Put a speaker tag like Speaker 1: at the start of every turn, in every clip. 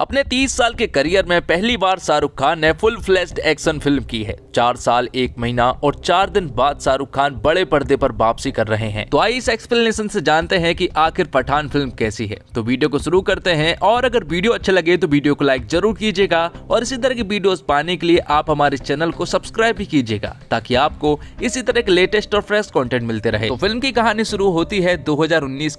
Speaker 1: अपने 30 साल के करियर में पहली बार शाहरुख खान ने फुल फ्लैश एक्शन फिल्म की है चार साल एक महीना और चार दिन बाद शाहरुख खान बड़े पर्दे पर वापसी कर रहे हैं तो आइए इस एक्सप्लेनेशन से जानते हैं कि आखिर पठान फिल्म कैसी है तो वीडियो को शुरू करते हैं और अगर वीडियो अच्छा लगे तो वीडियो को लाइक जरूर कीजिएगा और इसी तरह की वीडियो पाने के लिए आप हमारे चैनल को सब्सक्राइब भी कीजिएगा ताकि आपको इसी तरह के लेटेस्ट और फ्रेश कॉन्टेंट मिलते रहे तो फिल्म की कहानी शुरू होती है दो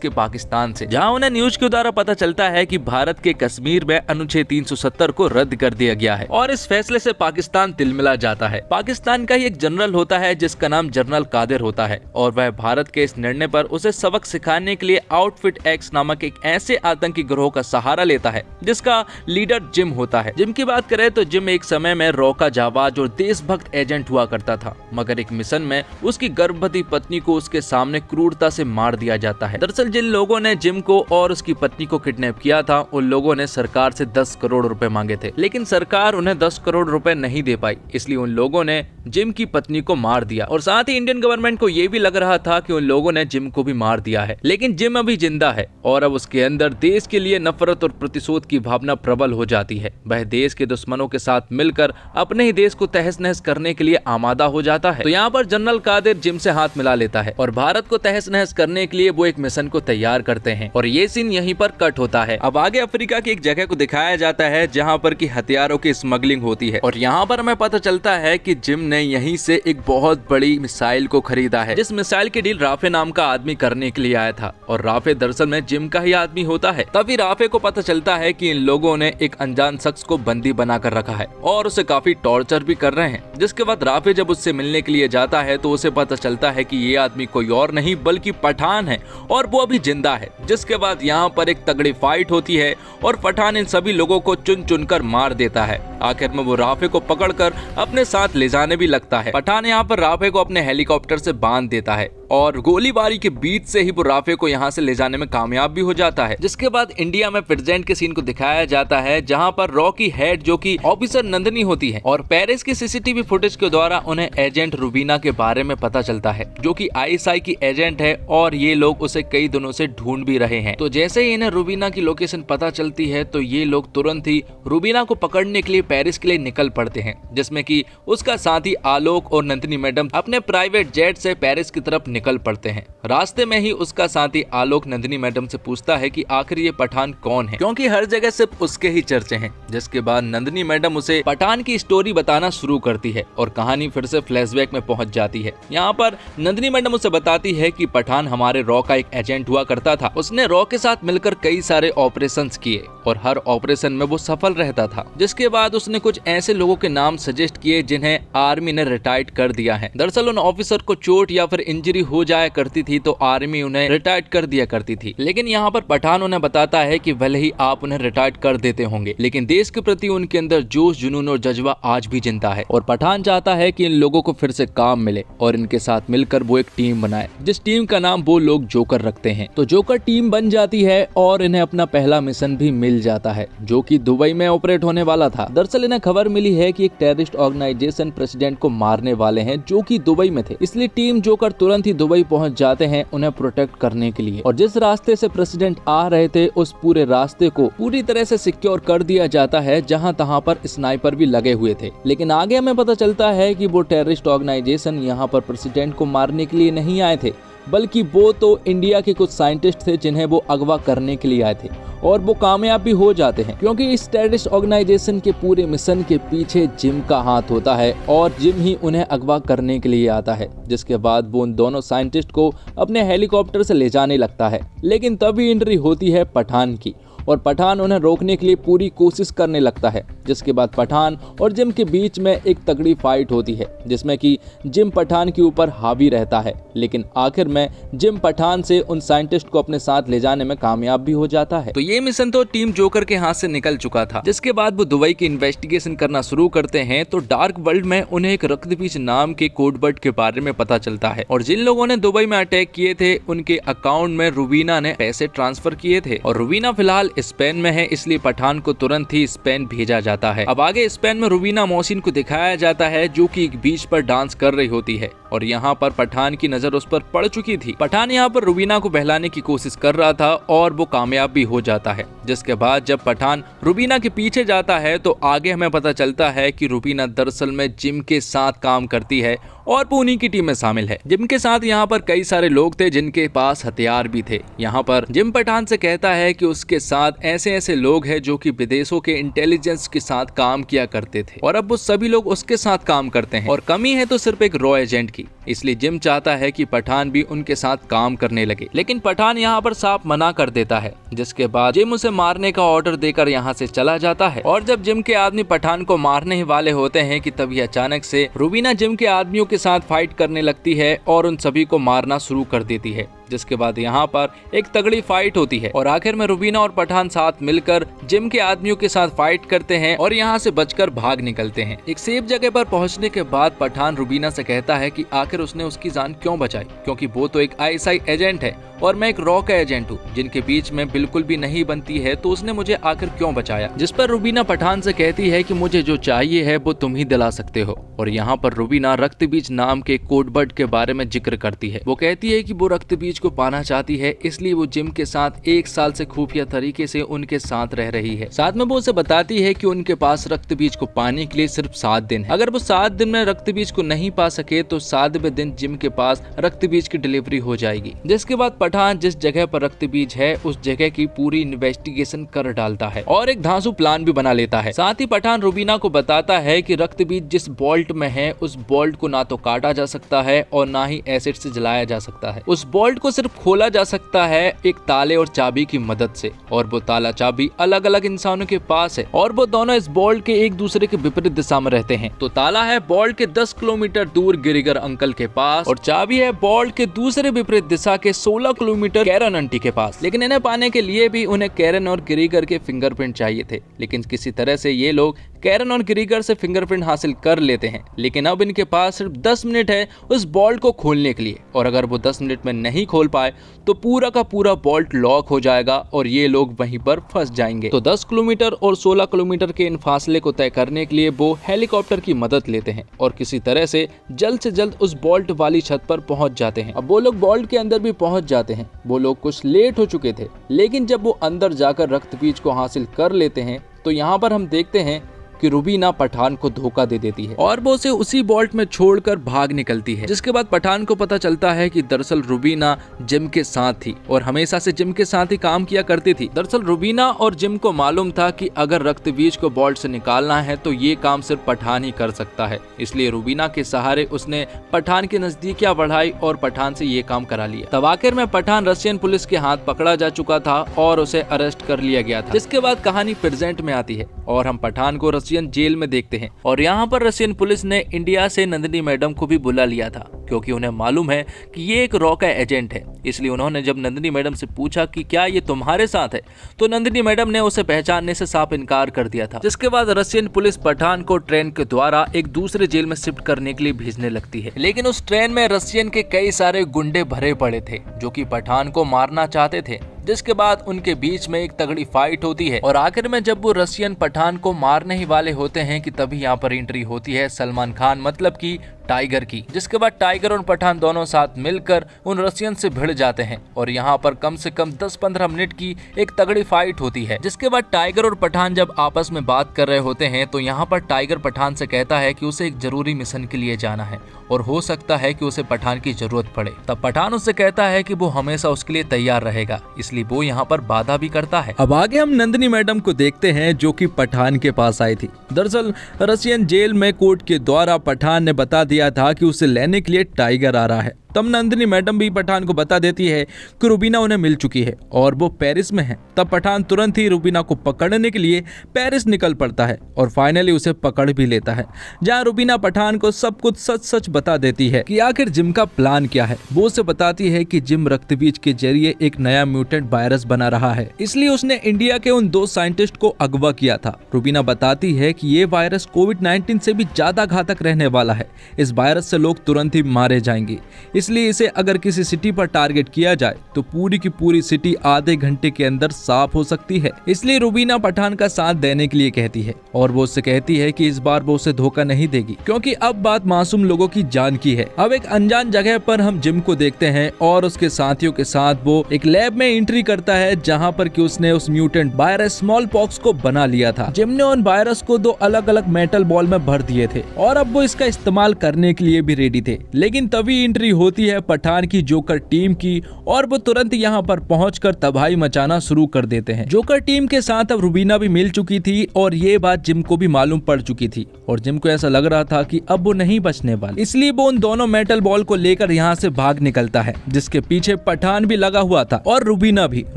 Speaker 1: के पाकिस्तान ऐसी जहाँ उन्हें न्यूज के द्वारा पता चलता है की भारत के कश्मीर में अनुच्छेद 370 को रद्द कर दिया गया है और इस फैसले से पाकिस्तान तिलमिला जाता है पाकिस्तान का ही एक जनरल होता है जिसका नाम जनरल कादिर होता है और वह भारत के इस निर्णय पर उसे सबक सिखाने के लिए आउटफिट एक्स नामक एक ऐसे आतंकी ग्रोह का सहारा लेता है जिसका लीडर जिम होता है जिम की बात करें तो जिम एक समय में रोका जावाज और देशभक्त एजेंट हुआ करता था मगर एक मिशन में उसकी गर्भवती पत्नी को उसके सामने क्रूरता से मार दिया जाता है दरअसल जिन लोगों ने जिम को और उसकी पत्नी को किडनैप किया था उन लोगों ने सरकार से 10 करोड़ रुपए मांगे थे लेकिन सरकार उन्हें 10 करोड़ रुपए नहीं दे पाई इसलिए उन लोगों ने जिम की पत्नी को मार दिया और साथ ही इंडियन गवर्नमेंट को यह भी लग रहा था कि उन लोगों ने जिम को भी मार दिया है लेकिन जिम अभी जिंदा है और अब उसके अंदर देश के लिए नफरत और प्रतिशोध की भावना प्रबल हो जाती है वह देश के दुश्मनों के साथ मिलकर अपने ही देश को तहस नहस करने के लिए आमादा हो जाता है तो यहाँ पर जनरल कादिर जिम से हाथ मिला लेता है और भारत को तहस नहस करने के लिए वो एक मिशन को तैयार करते हैं और ये सीन यहीं पर कट होता है अब आगे अफ्रीका की एक जगह को देख दिखाया जाता है जहाँ पर की हथियारों की स्मगलिंग होती है और यहाँ पर हमें पता चलता है की जिम ने यही से एक बहुत बड़ी मिसाइल को खरीदा है जिस मिसाइल की डील राफे नाम का आदमी करने के लिए आया था और राफे दरअसल में जिम का ही आदमी होता है तभी राफे को पता चलता है की इन लोगों ने एक अनजान शख्स को बंदी कर रखा है और उसे काफी टॉर्चर भी कर रहे हैं जिसके बाद राफे जब उससे मिलने के लिए जाता है तो उसे पता चलता है कि ये आदमी कोई और नहीं बल्कि पठान है और वो अभी जिंदा है जिसके बाद यहाँ पर एक तगड़ी फाइट होती है और पठान इन सभी लोगों को चुन चुन कर मार देता है आखिर में वो राफे को पकड़कर अपने साथ ले जाने भी लगता है पठान यहाँ पर राफे को अपने हेलीकॉप्टर से बांध देता है और गोलीबारी के बीच से ही बुराफे को यहाँ से ले जाने में कामयाब भी हो जाता है जिसके बाद इंडिया में प्रेजेंट के सीन को दिखाया जाता है जहाँ पर रॉ की हेड जो की ऑफिसर नंदनी होती है और पेरिस की सीसीटीवी फुटेज के द्वारा उन्हें एजेंट रूबीना के बारे में पता चलता है जो की आईएसआई की एजेंट है और ये लोग उसे कई दिनों से ढूंढ भी रहे हैं तो जैसे ही इन्हें रूबीना की लोकेशन पता चलती है तो ये लोग तुरंत ही रूबीना को पकड़ने के लिए पेरिस के लिए निकल पड़ते हैं जिसमें की उसका साथी आलोक और नंदनी मैडम अपने प्राइवेट जेट से पेरिस की तरफ निकल निकल पड़ते हैं रास्ते में ही उसका साथी आलोक नंदिनी मैडम से पूछता है कि आखिर ये पठान कौन है क्योंकि हर जगह सिर्फ उसके ही चर्चे हैं जिसके बाद नंदिनी मैडम उसे पठान की स्टोरी बताना शुरू करती है और कहानी फिर से फ्लैशबैक में पहुंच जाती है यहाँ पर नंदिनी मैडम उसे बताती है की पठान हमारे रॉ का एक एजेंट हुआ करता था उसने रॉ के साथ मिलकर कई सारे ऑपरेशन किए और हर ऑपरेशन में वो सफल रहता था जिसके बाद उसने कुछ ऐसे लोगों के नाम सजेस्ट किए जिन्हें आर्मी ने रिटायर्ड कर दिया है दरअसल उन ऑफिसर को चोट या फिर इंजरी हो जाया करती थी तो आर्मी उन्हें रिटायर्ड कर दिया करती थी लेकिन यहाँ पर पठान उन्हें बताता है की भले ही आप उन्हें रिटायर्ड कर देते होंगे लेकिन देश के प्रति उनके अंदर जोश जुनून और जज्बा आज भी जिंदा है और पठान चाहता है की इन लोगों को फिर से काम मिले और इनके साथ मिलकर वो एक टीम बनाए जिस टीम का नाम वो लोग जोकर रखते हैं तो जोकर टीम बन जाती है और इन्हें अपना पहला मिशन भी मिल जाता है जो की दुबई में ऑपरेट होने वाला था दरअसल इन्हें खबर मिली है की एक टेररिस्ट ऑर्गेनाइजेशन प्रेसिडेंट को मारने वाले हैं जो की दुबई में थे इसलिए टीम जोकर तुरंत ही दुबई पहुंच जाते हैं उन्हें प्रोटेक्ट करने के लिए और जिस रास्ते से प्रेसिडेंट आ रहे थे उस पूरे रास्ते को पूरी तरह से सिक्योर कर दिया जाता है जहां तहां पर स्नाइपर भी लगे हुए थे लेकिन आगे हमें पता चलता है कि वो टेररिस्ट ऑर्गेनाइजेशन यहाँ पर प्रेसिडेंट को मारने के लिए नहीं आए थे बल्कि वो तो इंडिया के कुछ साइंटिस्ट थे जिन्हें वो अगवा करने के लिए आए थे और वो कामयाब भी हो जाते हैं क्योंकि इस टेररिस्ट ऑर्गेनाइजेशन के पूरे मिशन के पीछे जिम का हाथ होता है और जिम ही उन्हें अगवा करने के लिए आता है जिसके बाद वो उन दोनों साइंटिस्ट को अपने हेलीकॉप्टर से ले जाने लगता है लेकिन तभी एंट्री होती है पठान की और पठान उन्हें रोकने के लिए पूरी कोशिश करने लगता है जिसके बाद पठान और जिम के बीच में एक तगड़ी फाइट होती है जिसमें कि जिम पठान के ऊपर हावी रहता है लेकिन आखिर में जिम पठान से उन साइंटिस्ट को अपने साथ ले जाने में कामयाब भी हो जाता है तो ये मिशन तो टीम जोकर के हाथ से निकल चुका था जिसके बाद वो दुबई की इन्वेस्टिगेशन करना शुरू करते हैं तो डार्क वर्ल्ड में उन्हें एक रक्तबीज नाम के कोडबर्ड के बारे में पता चलता है और जिन लोगों ने दुबई में अटैक किए थे उनके अकाउंट में रूबीना ने पैसे ट्रांसफर किए थे और रूबीना फिलहाल स्पेन में है इसलिए पठान को तुरंत ही स्पेन भेजा जाता है अब आगे स्पेन में रुबीना मोहसिन को दिखाया जाता है जो की एक बीच पर डांस कर रही होती है और यहाँ पर पठान की नजर उस पर पड़ चुकी थी पठान यहाँ पर रुबीना को बहलाने की कोशिश कर रहा था और वो कामयाब भी हो जाता है जिसके बाद जब पठान रुबीना के पीछे जाता है तो आगे हमें पता चलता है कि रूबीना दरअसल में जिम के साथ काम करती है और पुणे की टीम में शामिल है जिम के साथ यहाँ पर कई सारे लोग थे जिनके पास हथियार भी थे यहाँ पर जिम पठान से कहता है कि उसके साथ ऐसे ऐसे लोग हैं जो कि विदेशों के इंटेलिजेंस के साथ काम किया करते थे और अब वो सभी लोग उसके साथ काम करते हैं और कमी है तो सिर्फ एक रॉ एजेंट की इसलिए जिम चाहता है कि पठान भी उनके साथ काम करने लगे लेकिन पठान यहाँ पर साफ मना कर देता है जिसके बाद जिम उसे मारने का ऑर्डर देकर यहाँ से चला जाता है और जब जिम के आदमी पठान को मारने वाले होते हैं कि तभी अचानक से रूबीना जिम के आदमियों के साथ फाइट करने लगती है और उन सभी को मारना शुरू कर देती है जिसके बाद यहाँ पर एक तगड़ी फाइट होती है और आखिर में रुबीना और पठान साथ मिलकर जिम के आदमियों के साथ फाइट करते हैं और यहाँ से बचकर भाग निकलते हैं एक सेफ जगह पर पहुँचने के बाद पठान रुबीना से कहता है कि आखिर उसने उसकी जान क्यों बचाई क्योंकि वो तो एक आईएसआई एजेंट है और मैं एक रॉ का एजेंट हूँ जिनके बीच में बिल्कुल भी नहीं बनती है तो उसने मुझे आखिर क्यों बचाया जिस पर रुबीना पठान से कहती है कि मुझे जो चाहिए है वो तुम ही दिला सकते हो और यहाँ पर रुबीना रक्त बीज नाम के कोडबर्ड के बारे में जिक्र करती है वो कहती है कि वो रक्त बीज को पाना चाहती है इसलिए वो जिम के साथ एक साल से खुफिया तरीके से उनके साथ रह रही है साथ में वो उसे बताती है कि उनके पास रक्त बीज को पाने के लिए सिर्फ सात दिन है अगर वो सात दिन में रक्त बीज को नहीं पा सके तो सातवें दिन जिम के पास रक्त बीज की डिलीवरी हो जाएगी जिसके बाद पठान जिस जगह पर रक्त बीज है उस जगह की पूरी इन्वेस्टिगेशन कर डालता है और एक धांसू प्लान भी बना लेता है साथ ही पठान रुबीना को बताता है की रक्त बीज जिस बोल्ट में है उस बोल्ट को ना तो काटा जा सकता है और ना ही एसिड से जलाया जा सकता है उस बोल्ट को को सिर्फ खोला जा सकता है एक ताले और चाबी की मदद से और वो ताला चाबी अलग अलग इंसानों के पास है और वो दोनों इस बॉल के एक दूसरे के विपरीत दिशा में रहते हैं तो ताला है बॉल के दस किलोमीटर दूर गिरिगर अंकल के पास और चाबी है बॉल के दूसरे विपरीत दिशा के सोलह किलोमीटर कैरन आंटी के पास लेकिन इन्हें पाने के लिए भी उन्हें कैरन और गिरिगर के फिंगरप्रिंट चाहिए थे लेकिन किसी तरह से ये लोग कैरन और क्रीगर से फिंगरप्रिंट हासिल कर लेते हैं लेकिन अब इनके पास सिर्फ 10 मिनट है उस बॉल्ट को खोलने के लिए और अगर वो 10 मिनट में नहीं खोल पाए तो पूरा का पूरा बॉल्ट लॉक हो जाएगा और ये लोग वहीं पर फंस जाएंगे तो 10 किलोमीटर और 16 किलोमीटर के इन फासले को तय करने के लिए वो हेलीकॉप्टर की मदद लेते हैं और किसी तरह से जल्द से जल्द उस बॉल्ट वाली छत पर पहुंच जाते हैं अब वो लोग बॉल्ट के अंदर भी पहुंच जाते हैं वो लोग कुछ लेट हो चुके थे लेकिन जब वो अंदर जाकर रक्त बीज को हासिल कर लेते हैं तो यहाँ पर हम देखते हैं कि रुबीना पठान को धोखा दे देती है और वो उसे उसी बॉल्ट में छोड़कर भाग निकलती है जिसके बाद पठान को पता चलता है कि दरअसल रुबीना जिम के साथ थी और हमेशा से जिम के साथ ही काम किया करती थी दरअसल रुबीना और जिम को मालूम था कि अगर रक्त बीज को बॉल्ट से निकालना है तो ये काम सिर्फ पठान ही कर सकता है इसलिए रुबीना के सहारे उसने पठान के नजदीकियाँ बढ़ाई और पठान से ये काम करा लिया तब आखिर में पठान रशियन पुलिस के हाथ पकड़ा जा चुका था और उसे अरेस्ट कर लिया गया था जिसके बाद कहानी प्रेजेंट में आती है और हम पठान को रशियन जेल में देखते हैं और यहाँ पर रशियन पुलिस ने इंडिया से नंदिनी मैडम को भी बुला लिया था क्योंकि उन्हें मालूम है कि ये एक रॉ का एजेंट है इसलिए उन्होंने जब नंदिनी मैडम से पूछा कि क्या ये तुम्हारे साथ है तो नंदिनी मैडम ने उसे पहचानने से साफ इनकार कर दिया था जिसके बाद रशियन पुलिस पठान को ट्रेन के द्वारा एक दूसरे जेल में शिफ्ट करने के लिए भेजने लगती है लेकिन उस ट्रेन में रशियन के कई सारे गुंडे भरे पड़े थे जो की पठान को मारना चाहते थे जिसके बाद उनके बीच में एक तगड़ी फाइट होती है और आखिर में जब वो रशियन पठान को मारने ही वाले होते हैं कि तभी यहाँ पर एंट्री होती है सलमान खान मतलब की टाइगर की जिसके बाद टाइगर और पठान दोनों साथ मिलकर उन रशियन से भिड़ जाते हैं और यहाँ पर कम से कम 10-15 मिनट की एक तगड़ी फाइट होती है जिसके बाद टाइगर और पठान जब आपस में बात कर रहे होते हैं तो यहाँ पर टाइगर पठान से कहता है की उसे एक जरूरी मिशन के लिए जाना है और हो सकता है की उसे पठान की जरूरत पड़े तब पठान उससे कहता है की वो हमेशा उसके लिए तैयार रहेगा इसलिए वो यहाँ पर बाधा भी करता है अब आगे हम नंदिनी मैडम को देखते हैं जो की पठान के पास आई थी दरअसल रशियन जेल में कोर्ट के द्वारा पठान ने बता दिया दिया था कि उसे लेने के लिए टाइगर आ रहा है तब नंदिनी मैडम भी पठान को बता देती है कि रूबीना उन्हें मिल चुकी है और वो पेरिस में है तब पठान तुरंत ही रूबीना को पकड़ने के लिए पेरिस निकल पड़ता है और फाइनली उसे पकड़ भी लेता है जहाँ रूबीना पठान को सब कुछ सच सच बता देती है कि आखिर जिम का प्लान क्या है वो उसे बताती है कि जिम रक्त बीज के जरिए एक नया म्यूटेंट वायरस बना रहा है इसलिए उसने इंडिया के उन दो साइंटिस्ट को अगवा किया था रूबीना बताती है की ये वायरस कोविड नाइन्टीन से भी ज्यादा घातक रहने वाला है इस वायरस से लोग तुरंत ही मारे जाएंगे इसलिए इसे अगर किसी सिटी पर टारगेट किया जाए तो पूरी की पूरी सिटी आधे घंटे के अंदर साफ हो सकती है इसलिए रूबीना पठान का साथ देने के लिए कहती है और वो उससे कहती है की इस बार वो उसे धोखा नहीं देगी क्यूँकी अब बात मासूम लोगों की जान की है अब एक अनजान जगह पर हम जिम को देखते हैं और उसके साथियों के साथ वो एक लैब में एंट्री करता है जहाँ पर की उसने उस म्यूटेंट वायरस स्मॉल पॉक्स को बना लिया था जिम ने उन वायरस को दो अलग अलग मेटल बॉल में भर दिए थे और अब वो इसका इस्तेमाल करने के लिए भी रेडी थे लेकिन तभी एंट्री हो होती है पठान की जोकर टीम की और वो तुरंत यहाँ पर पहुँच तबाही मचाना शुरू कर देते हैं जोकर टीम के साथ अब रूबीना भी मिल चुकी थी और ये बात जिम को भी मालूम पड़ चुकी थी और जिम को ऐसा लग रहा था की अब वो नहीं बचने वाली इसलिए वो उन दोनों मेटल बॉल को लेकर यहाँ से भाग निकलता है जिसके पीछे पठान भी लगा हुआ था और रूबीना भी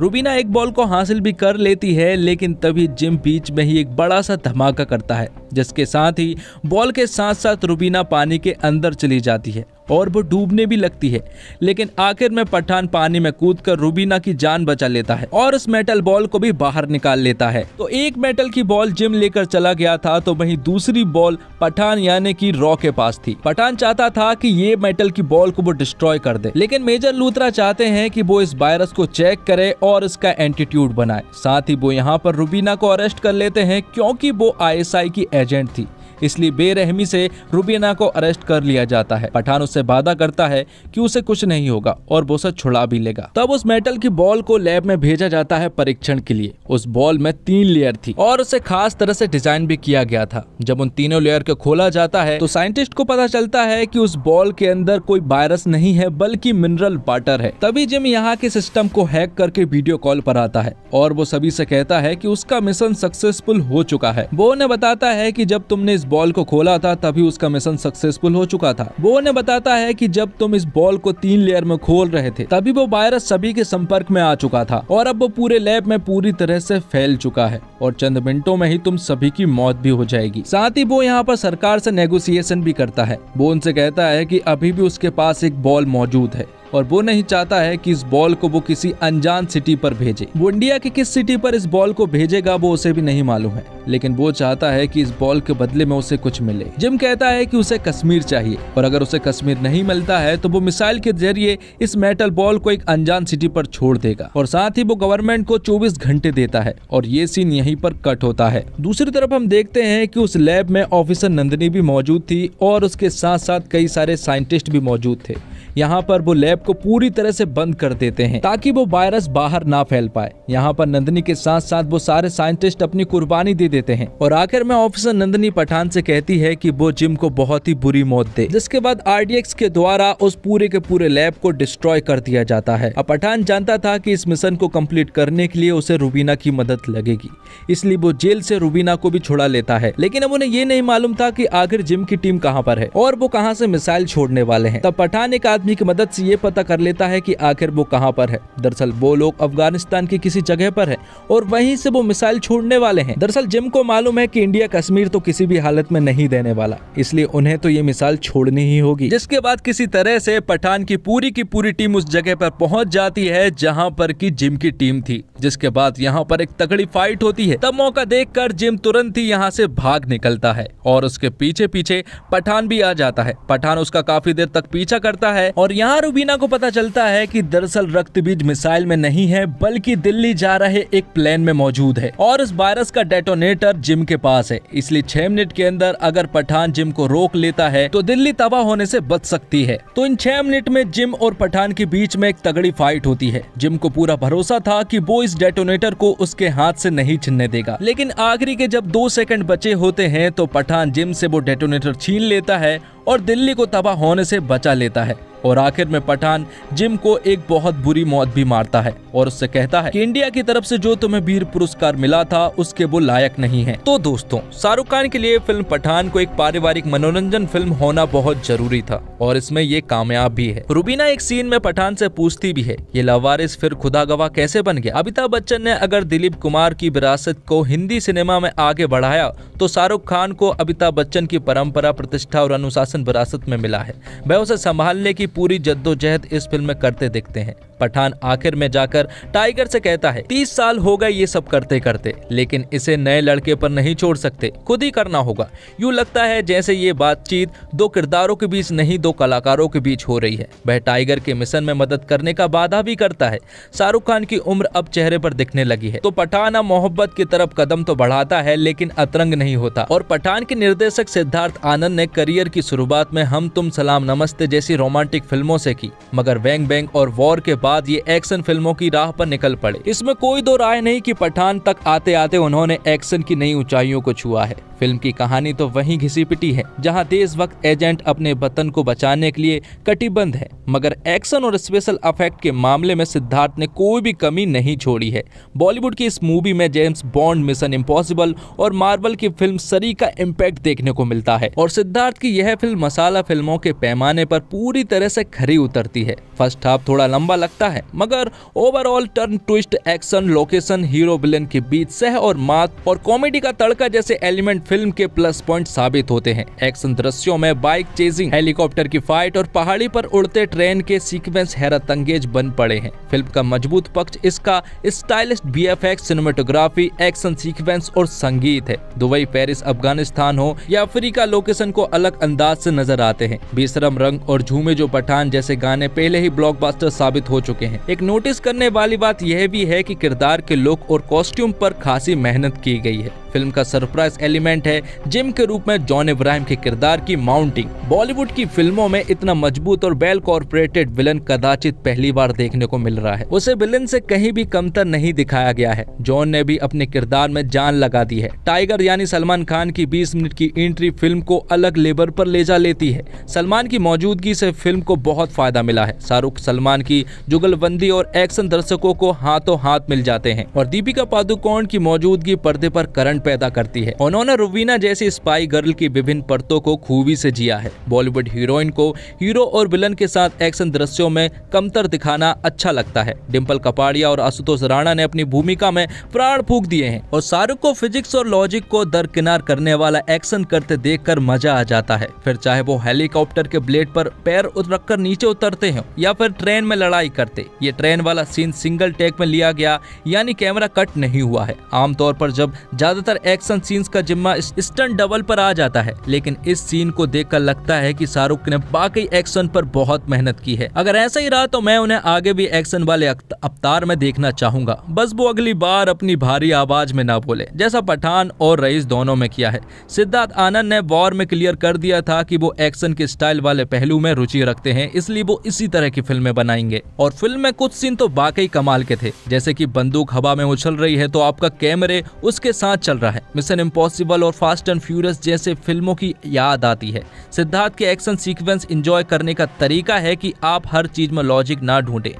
Speaker 1: रूबीना एक बॉल को हासिल भी कर लेती है लेकिन तभी जिम बीच में ही एक बड़ा सा धमाका करता है जिसके साथ ही बॉल के साथ साथ रुबीना पानी के अंदर चली जाती है और वो डूबने भी लगती है लेकिन आखिर में पठान पानी में कूद कर रूबीना की जान बचा लेता है और उस मेटल बॉल को भी बाहर निकाल लेता है तो एक मेटल की बॉल जिम लेकर चला गया था तो वहीं दूसरी बॉल पठान यानी कि रॉ के पास थी पठान चाहता था कि ये मेटल की बॉल को वो डिस्ट्रॉय कर दे लेकिन मेजर लूथरा चाहते है की वो इस वायरस को चेक करे और इसका एंटीट्यूड बनाए साथ ही वो यहाँ पर रूबीना को अरेस्ट कर लेते हैं क्योंकि वो आई की एजेंट थी इसलिए बेरहमी से रुबीना को अरेस्ट कर लिया जाता है पठान उससे वादा करता है कि उसे कुछ नहीं होगा और वो उसे छुड़ा भी लेगा तब उस मेटल की बॉल को लैब में भेजा जाता है परीक्षण के लिए उस बॉल में तीन लेयर थी और उसे खास तरह से डिजाइन भी किया गया था जब उन तीनों लेयर को खोला जाता है तो साइंटिस्ट को पता चलता है की उस बॉल के अंदर कोई वायरस नहीं है बल्कि मिनरल वाटर है तभी जिम यहाँ के सिस्टम को हैक करके वीडियो कॉल पर आता है और वो सभी से कहता है कि उसका मिशन सक्सेसफुल हो चुका है वो उन्हें बताता है कि जब तुमने इस बॉल को खोला था तभी उसका मिशन सक्सेसफुल हो चुका था वो ने बताता है कि जब तुम इस बॉल को तीन लेयर में खोल रहे थे तभी वो वायरस सभी के संपर्क में आ चुका था और अब वो पूरे लैब में पूरी तरह से फैल चुका है और चंद मिनटों में ही तुम सभी की मौत भी हो जाएगी साथ ही वो यहाँ पर सरकार से नेगोशिएशन भी करता है वो उनसे कहता है की अभी भी उसके पास एक बॉल मौजूद है और वो नहीं चाहता है कि इस बॉल को वो किसी अनजान सिटी पर भेजे वो इंडिया के किस सिटी पर इस बॉल को भेजेगा वो उसे भी नहीं मालूम है लेकिन वो चाहता है कि इस बॉल के बदले में उसे कुछ मिले जिम कहता है कि उसे कश्मीर चाहिए और अगर उसे कश्मीर नहीं मिलता है तो वो मिसाइल के जरिए इस मेटल बॉल को एक अनजान सिटी पर छोड़ देगा और साथ ही वो गवर्नमेंट को 24 घंटे देता है और ये सीन यहीं पर कट होता है दूसरी तरफ हम देखते हैं कि उस लैब में ऑफिसर नंदिनी भी मौजूद थी और उसके साथ साथ कई सारे साइंटिस्ट भी मौजूद थे यहाँ पर वो लैब को पूरी तरह से बंद कर देते हैं ताकि वो वायरस बाहर ना फैल पाए यहाँ पर नंदनी के साथ साथ वो सारे साइंटिस्ट अपनी कुर्बानी दे देते हैं और आखिर में ऑफिसर नंदनी पठान से कहती है कि वो जिम को बहुत ही बुरी मौत दे जिसके बाद आर के द्वारा उस पूरे के पूरे लैब को डिस्ट्रॉय कर दिया जाता है अब पठान जानता था की इस मिशन को कम्प्लीट करने के लिए उसे रूबीना की मदद लगेगी इसलिए वो जेल से रूबीना को भी छुड़ा लेता है लेकिन अब उन्हें ये नहीं मालूम था की आखिर जिम की टीम कहाँ पर है और वो कहाँ से मिसाइल छोड़ने वाले है तब पठान एक आदमी की मदद से ये पता कर लेता है कि आखिर वो कहाँ पर है दरअसल वो लोग अफगानिस्तान की किसी जगह पर है और वहीं से वो मिसाइल छोड़ने वाले हैं दरअसल जिम को मालूम है कि इंडिया कश्मीर तो किसी भी हालत में नहीं देने वाला इसलिए उन्हें तो ये मिसाइल छोड़नी ही होगी जिसके बाद किसी तरह से पठान की पूरी की पूरी टीम उस जगह पर पहुंच जाती है जहाँ पर की जिम की टीम थी जिसके बाद यहाँ पर एक तगड़ी फाइट होती है तब मौका देख जिम तुरंत ही यहाँ से भाग निकलता है और उसके पीछे पीछे पठान भी आ जाता है पठान उसका काफी देर तक पीछा करता है और यहाँ रूबीना को पता चलता है कि दरअसल रक्त बीज मिसाइल में नहीं है बल्कि दिल्ली जा रहे एक प्लेन में मौजूद है और इस वायरस का डेटोनेटर जिम के पास है इसलिए छह मिनट के अंदर अगर पठान जिम को रोक लेता है तो दिल्ली तबाह होने से बच सकती है तो इन छह मिनट में जिम और पठान के बीच में एक तगड़ी फाइट होती है जिम को पूरा भरोसा था कि वो इस डेटोनेटर को उसके हाथ से नहीं छिनने देगा लेकिन आखिरी के जब दो सेकंड बचे होते हैं तो पठान जिम से वो डेटोनेटर छीन लेता है और दिल्ली को तबाह होने से बचा लेता है और आखिर में पठान जिम को एक बहुत बुरी मौत भी मारता है और उससे कहता है कि इंडिया की तरफ से जो तुम्हें वीर पुरस्कार मिला था उसके वो लायक नहीं है तो दोस्तों शाहरुख खान के लिए फिल्म पठान को एक पारिवारिक मनोरंजन फिल्म होना बहुत जरूरी था और इसमें ये कामयाब भी है रूबीना एक सीन में पठान से पूछती भी है ये लवारिस फिर खुदा गवाह कैसे बन गया अमिताभ बच्चन ने अगर दिलीप कुमार की विरासत को हिंदी सिनेमा में आगे बढ़ाया तो शाहरुख खान को अमिताभ बच्चन की परम्परा प्रतिष्ठा और अनुशासन शासन विरासत में मिला है वह उसे संभालने की पूरी जद्दोजहद इस फिल्म में करते दिखते हैं पठान आखिर में जाकर टाइगर से कहता है तीस साल हो गए ये सब करते करते लेकिन इसे नए लड़के पर नहीं छोड़ सकते खुद ही करना होगा यूँ लगता है जैसे ये बातचीत दो किरदारों के बीच नहीं दो कलाकारों के बीच हो रही है वह टाइगर के मिशन में मदद करने का वादा भी करता है शाहरुख खान की उम्र अब चेहरे पर दिखने लगी है तो पठान अब मोहब्बत की तरफ कदम तो बढ़ाता है लेकिन अतरंग नहीं होता और पठान के निर्देशक सिद्धार्थ आनंद ने करियर की शुरुआत शुरुआत में हम तुम सलाम नमस्ते जैसी रोमांटिक फिल्मों से की मगर वैंग बैंग और वॉर के बाद ये एक्शन फिल्मों की राह पर निकल पड़े इसमें कोई दो राय नहीं कि पठान तक आते आते उन्होंने एक्शन की नई ऊंचाइयों को छुआ है फिल्म की कहानी तो वहीं घिसी पिटी है जहां देश वक्त एजेंट अपने वतन को बचाने के लिए कटिबंध है मगर एक्शन और स्पेशल अफेक्ट के मामले में सिद्धार्थ ने कोई भी कमी नहीं छोड़ी है बॉलीवुड की इस मूवी में जेम्स बॉन्ड मिशन इम्पॉसिबल और मार्बल की फिल्म सरी का इम्पैक्ट देखने को मिलता है और सिद्धार्थ की यह फिल्म मसाला फिल्मों के पैमाने पर पूरी तरह से खरी उतरती है फर्स्ट हाफ थोड़ा लंबा लगता है मगर overall turn twist action location hero villain के बीच सह और मात और कॉमेडी का तड़का जैसे एलिमेंट फिल्म के प्लस पॉइंट साबित होते हैं एक्शन दृश्यों में बाइक चेजिंग हेलीकॉप्टर की फाइट और पहाड़ी पर उड़ते ट्रेन के सीक्वेंस हैरत बन पड़े हैं फिल्म का मजबूत पक्ष इसका stylist V F X cinematography action sequence और संगीत है दुबई पेरिस अफगानिस्तान हो या अफ्रीका लोकेशन को अलग अंदाज ऐसी नजर आते हैं बेसरम रंग और झूमे जो पठान जैसे गाने पहले ही ब्लॉक साबित हो चुके हैं एक नोटिस करने वाली बात यह भी है की किरदार के लुक और कॉस्ट्यूम आरोप खासी मेहनत की गयी है फिल्म का सरप्राइज एलिमेंट है जिम के रूप में जॉन इब्राहिम के किरदार की माउंटिंग बॉलीवुड की फिल्मों में इतना मजबूत और वेल कॉर्पोरेटेड विलन कदाचित पहली बार देखने को मिल रहा है उसे विलन से कहीं भी कमतर नहीं दिखाया गया है जॉन ने भी अपने किरदार में जान लगा दी है टाइगर यानी सलमान खान की बीस मिनट की एंट्री फिल्म को अलग लेबर पर ले जा लेती है सलमान की मौजूदगी से फिल्म को बहुत फायदा मिला है शाहरुख सलमान की जुगलबंदी और एक्शन दर्शकों को हाथों हाथ मिल जाते हैं और दीपिका पादुकोण की मौजूदगी पर्दे पर करंट पैदा करती है उन्होंने रुबीना जैसी स्पाई गर्ल की विभिन्न परतों को खूबी से जिया है बॉलीवुड हीरोइन को हीरो और विलन के साथ एक्शन दृश्यों में कमतर दिखाना अच्छा लगता है डिम्पल कपाड़िया और आशुतोष राणा ने अपनी भूमिका में प्राण फूक दिए हैं और शाहरुख को फिजिक्स और लॉजिक को दरकिनार करने वाला एक्शन करते देख कर मजा आ जाता है फिर चाहे वो हेलीकॉप्टर के ब्लेड पर पैर कर नीचे उतरते हैं या फिर ट्रेन में लड़ाई करते ये ट्रेन वाला सीन सिंगल टेक में लिया गया यानी कैमरा कट नहीं हुआ है आमतौर पर जब ज्यादातर ज्यादातर एक्शन सीन्स का जिम्मा स्टन डबल पर आ जाता है लेकिन इस सीन को देखकर लगता है कि शाहरुख ने बाकी एक्शन पर बहुत मेहनत की है अगर ऐसा ही रहा तो मैं उन्हें आगे भी एक्शन वाले अवतार में देखना चाहूंगा बस वो अगली बार अपनी भारी आवाज में ना बोले जैसा पठान और रईस दोनों में किया है सिद्धार्थ आनंद ने वॉर में क्लियर कर दिया था की वो एक्शन के स्टाइल वाले पहलू में रुचि रखते हैं इसलिए वो इसी तरह की फिल्में बनाएंगे और फिल्म में कुछ सीन तो वाकई कमाल के थे जैसे की बंदूक हवा में उछल रही है तो आपका कैमरे उसके साथ चल रहा है मिशन इम्पॉसिबल और फास्ट एंड फ्यूरियस जैसे फिल्मों की याद आती है सिद्धार्थ के एक्शन सीक्वेंस इंजॉय करने का तरीका है कि आप हर चीज में लॉजिक ना ढूंढें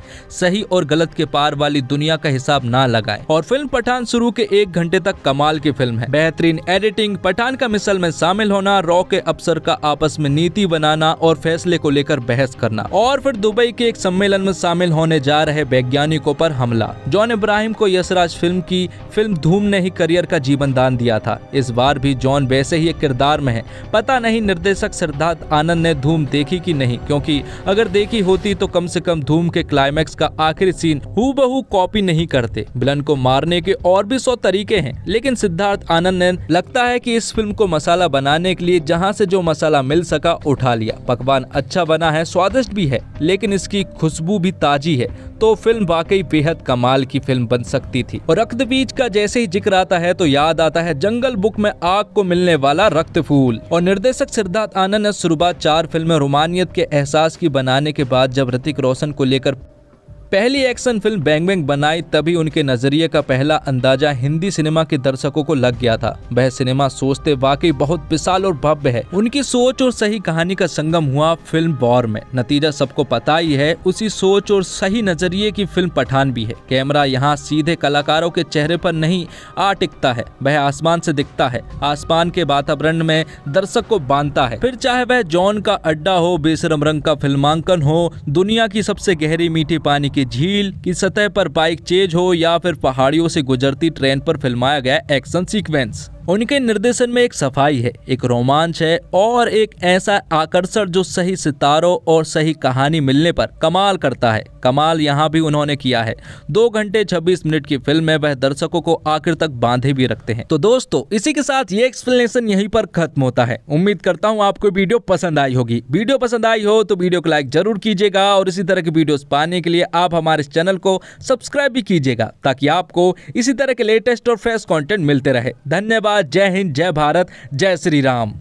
Speaker 1: सही और गलत के पार वाली दुनिया का हिसाब ना लगाएं और फिल्म पठान शुरू के एक घंटे तक कमाल की फिल्म है बेहतरीन एडिटिंग पठान का मिसल में शामिल होना रॉ के अफसर का आपस में नीति बनाना और फैसले को लेकर बहस करना और फिर दुबई के एक सम्मेलन में शामिल होने जा रहे वैज्ञानिकों पर हमला जॉन इब्राहिम को यशराज फिल्म की फिल्म धूम ने ही करियर का जीवन बलिदान दिया था इस बार भी जॉन वैसे ही एक किरदार में है पता नहीं निर्देशक सिद्धार्थ आनंद ने धूम देखी कि नहीं क्योंकि अगर देखी होती तो कम से कम धूम के क्लाइमैक्स का आखिरी सीन हु कॉपी नहीं करते बिलन को मारने के और भी सौ तरीके हैं लेकिन सिद्धार्थ आनंद ने लगता है की इस फिल्म को मसाला बनाने के लिए जहाँ ऐसी जो मसाला मिल सका उठा लिया पकवान अच्छा बना है स्वादिष्ट भी है लेकिन इसकी खुशबू भी ताजी है तो फिल्म वाकई बेहद कमाल की फिल्म बन सकती थी और रक्त बीज का जैसे ही जिक्र आता है तो याद आता है जंगल बुक में आग को मिलने वाला रक्त फूल और निर्देशक सिद्धार्थ आनंद ने शुरुआत चार फिल्में रोमानियत के एहसास की बनाने के बाद जब ऋतिक रोशन को लेकर पहली एक्शन फिल्म बैंग बैंग बनाई तभी उनके नजरिए का पहला अंदाजा हिंदी सिनेमा के दर्शकों को लग गया था वह सिनेमा सोचते वाकई बहुत विशाल और भव्य है उनकी सोच और सही कहानी का संगम हुआ फिल्म बॉर में नतीजा सबको पता ही है उसी सोच और सही नजरिए की फिल्म पठान भी है कैमरा यहाँ सीधे कलाकारों के चेहरे पर नहीं आ टिकता है वह आसमान से दिखता है आसमान के वातावरण में दर्शक को बांधता है फिर चाहे वह जॉन का अड्डा हो बेसरम रंग का फिल्मांकन हो दुनिया की सबसे गहरी मीठी पानी की की झील की सतह पर बाइक चेज हो या फिर पहाड़ियों से गुजरती ट्रेन पर फिल्माया गया एक्शन सीक्वेंस उनके निर्देशन में एक सफाई है एक रोमांच है और एक ऐसा आकर्षण जो सही सितारों और सही कहानी मिलने पर कमाल करता है कमाल यहाँ भी उन्होंने किया है दो घंटे छब्बीस मिनट की फिल्म में वह दर्शकों को आखिर तक बांधे भी रखते हैं तो दोस्तों इसी के साथ ये एक्सप्लेनेशन यहीं पर खत्म होता है उम्मीद करता हूँ आपको वीडियो पसंद आई होगी वीडियो पसंद आई हो तो वीडियो को लाइक जरूर कीजिएगा और इसी तरह की वीडियो पाने के लिए आप हमारे चैनल को सब्सक्राइब भी कीजिएगा ताकि आपको इसी तरह के लेटेस्ट और फ्रेश कॉन्टेंट मिलते रहे धन्यवाद धन्यवाद जय हिंद जय भारत जय श्री राम